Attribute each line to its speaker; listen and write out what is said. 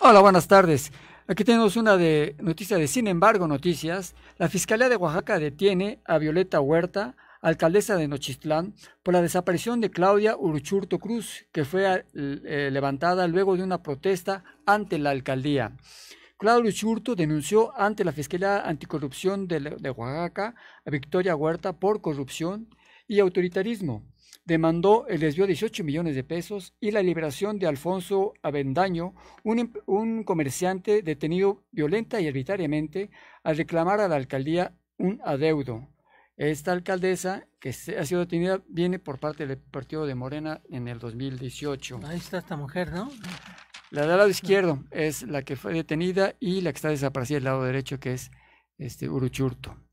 Speaker 1: Hola, buenas tardes. Aquí tenemos una de noticia de Sin embargo Noticias. La Fiscalía de Oaxaca detiene a Violeta Huerta, alcaldesa de Nochistlán, por la desaparición de Claudia Uruchurto Cruz, que fue eh, levantada luego de una protesta ante la alcaldía. Claudia Uruchurto denunció ante la Fiscalía Anticorrupción de Oaxaca a Victoria Huerta por corrupción y autoritarismo demandó el desvío de 18 millones de pesos y la liberación de Alfonso Avendaño, em, un, comerciante detenido violenta y arbitrariamente al reclamar a la alcaldía un adeudo. Esta alcaldesa, que ha sido detenida, viene por parte del partido de Morena en el 2018. Ahí está esta mujer, ¿no? La del lado izquierdo es la que fue detenida y la que está desaparecida del lado derecho, que es este Uruchurto.